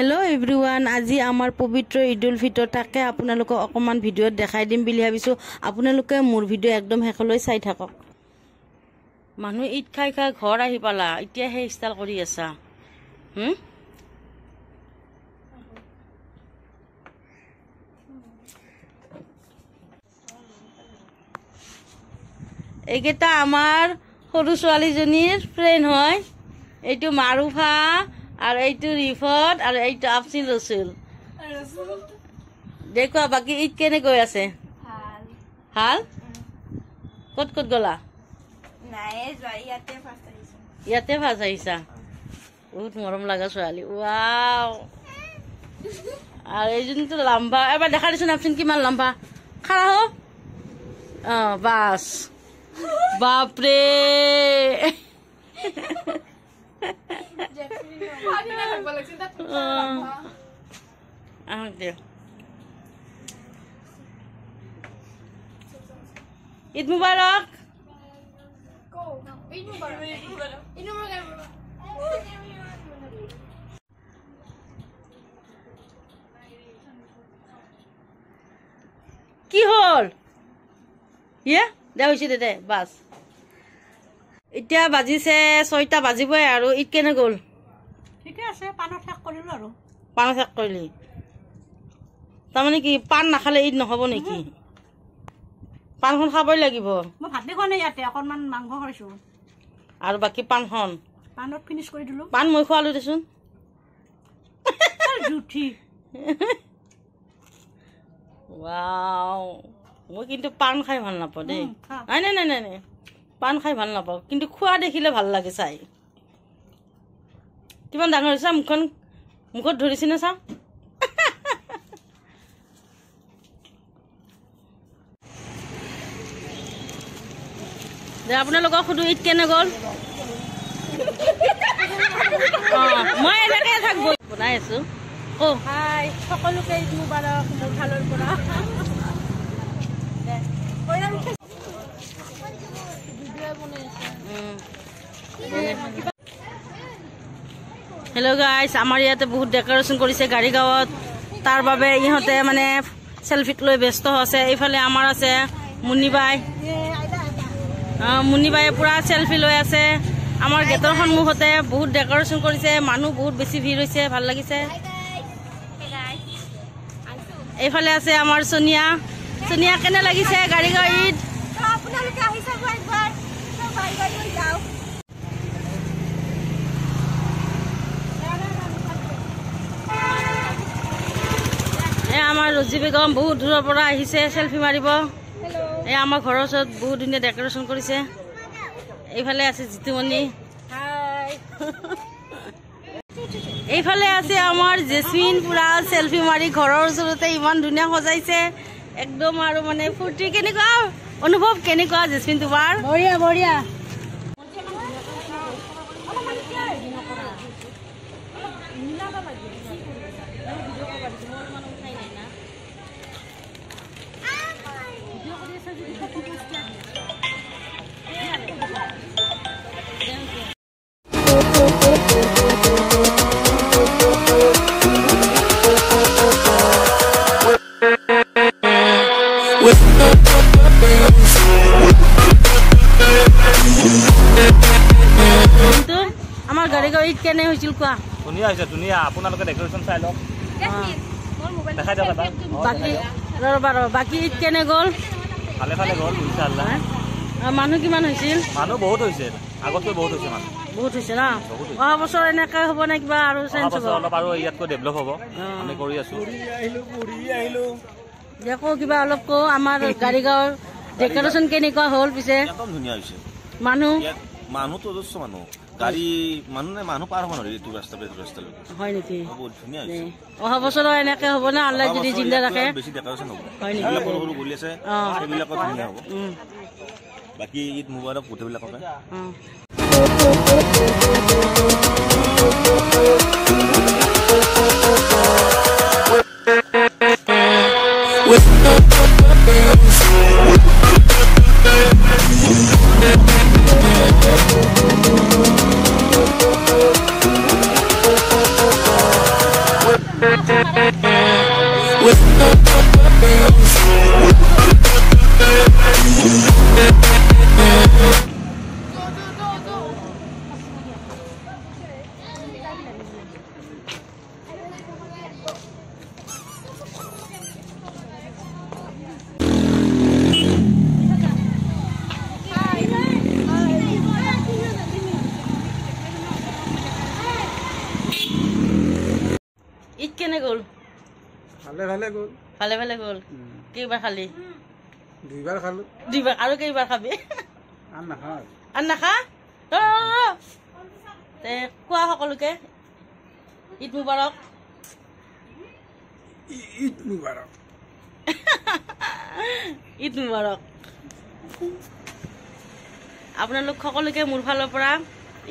Hello' everyone আজি আমাৰ পবিত্ৰ ঈদ উল ফিতৰ তাকে আপোনালোকক অকণমান ভিডিঅ'ত দেখাই দিম বুলি ভাবিছোঁ আপোনালোকে মোৰ ভিডিঅ' একদম শেষলৈ চাই থাকক মানুহ ঈদ খাই খাই ঘৰ আহি পালা এতিয়া সেই ষ্টাইল কৰি আছা এইকেইটা আমাৰ সৰু ছোৱালীজনীৰ ফ্ৰেণ্ড হয় এইটো মাৰুফা আৰু এইটো ৰিফত আৰু এইটো আফসিন রসুল দেখো বাকি ঈদ কেনে আছে ভাল কত কত গলা ইয়াতে ভাজ আহিছা বহুত মৰম লগা ছোৱালী ৱাও আৰু এইজনীটো লাম্বা এবাৰ দেখা দিছোঁ আপচোন কিমান লাম্বা খাৰা হ অঁ বাছ বাপৰে Pani nagbalik. Sinta, tutulang ha. Ano dito? Eid Mubarak! Go! Eid Mubarak! Eid Mubarak! Eid Mubarak! কি হল ইয়ে দে হৈছে দে দে বাছ এতিয়া বাজিছে ছয়টা বাজিবই আৰু ঈদ কেনে গ'ল আছে শেষ কৰিলোঁ তাৰমানে কি পাণ নাখালে ঈদ নহ'ব নেকি পাণখন খাবই লাগিব আৰু বাকী পাণখন পাণ মই খোৱালোঁ দেচোন মই কিন্তু পাণ খাই ভাল নাপাওঁ দেই নাই নাই নাই নাই পাণ খাই ভাল নাপাওঁ কিন্তু খোৱা দেখিলে ভাল লাগে চাই কিমান ডাঙৰ হৈছে মুখখন মুখত ধৰিছেনে চাওঁ আপোনালোকক সুধো ঈদ কেনে গ'ল মই এনেকে থাকিব বনাই আছো সকলোকে হেল্ল' গাইছ আমাৰ ইয়াতে বহুত ডেকৰেশ্যন কৰিছে গাড়ীগাঁৱত তাৰ বাবে ইহঁতে মানে চেলফিত লৈ ব্যস্ত আছে এইফালে আমাৰ আছে মুনিবাই অঁ মুনিবায়ে পূৰা চেলফি লৈ আছে আমাৰ গেটৰ সন্মুখতে বহুত ডেকৰেশ্যন কৰিছে মানুহ বহুত বেছি ভিৰ হৈছে ভাল লাগিছে এইফালে আছে আমাৰ সোনীয়া সোনীয়া কেনে লাগিছে গাড়ী গাড়ীত আমাৰ ৰজি বেগম বহুত দূৰৰ পৰা আহিছে চেলফি মাৰিব এই আমাৰ ঘৰৰ ওচৰত বহুত ধুনীয়া ডেকৰেশ্যন কৰিছে এইফালে আছে জিতুমণি এইফালে আছে আমাৰ জেচমিন পুৰা চেলফি মাৰি ঘৰৰ ওচৰতে ইমান ধুনীয়া সজাইছে একদম আৰু মানে ফূৰ্তি কেনেকুৱা অনুভৱ কেনেকুৱা জেচমিন তোমাৰ বঢ়িয়া বঢ়িয়া আমাৰ গাড়ী গাড়ীত কেনে হৈছিল কোৱা ধুনীয়া হৈছে ধুনীয়া আপোনালোকে ডেকৰেশ্যন চাই লওক মানুহ কিমান হৈছিল মানুহ বহুত হৈছিল আগতকৈ বহুত হৈছে মানুহ বহুত হৈছে ন অহা বছৰ এনেকে হব নে কিবা আৰু চেঞ্জ হব অলপ আৰু ইয়াতকৈ ডেভেলপ হব আমি কৰি আছো দেখো কিবা অলপ কওঁ আমাৰ গাড়ী গাঁৱৰ ডেকৰেশ্যন কেনেকুৱা হল পিছে মানুহ মানুহ মানুহ গাড়ী মানে মানুহ পাৰ হ'ব নোৱাৰি এইটো ৰাস্তা এইটো ৰাস্তা হয় নেকি বহুত ধুনীয়া হৈছে অহা বছৰ এনেকে হ'ব না আল্লাহ যদি জিন্দা ৰাখে বেছি দেখা হৈছে নহ'ব সেইবিলাক সৰু সৰু গুলি আছে সেইবিলাকো ধুনীয়া হ'ব বাকী ঈদ মোবাইলৰ পুথিবিলাকৰ পৰা ঈদ কেনে গ'ল ভালে ভালে গ'ল ভালে ভালে গ'ল কেইবাৰ খালি দুইবাৰ খালো দুইবাৰ আৰু কেইবাৰ খাবি আন নাখা আন কোৱা সকলোকে ঈদ মুবাৰক ঈদ মোবাৰক ঈদ মুবাৰক আপোনালোক সকলোকে মোৰ ফালৰ পৰা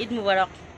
ঈদ মুবাৰক